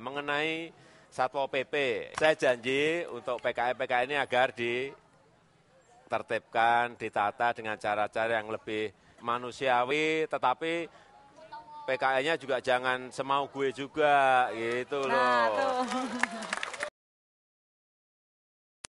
Mengenai Satpol PP, saya janji untuk PKI-PKI ini agar ditertibkan, ditata dengan cara-cara yang lebih manusiawi, tetapi PKI-nya juga jangan semau gue juga, gitu nah, loh. Tuh.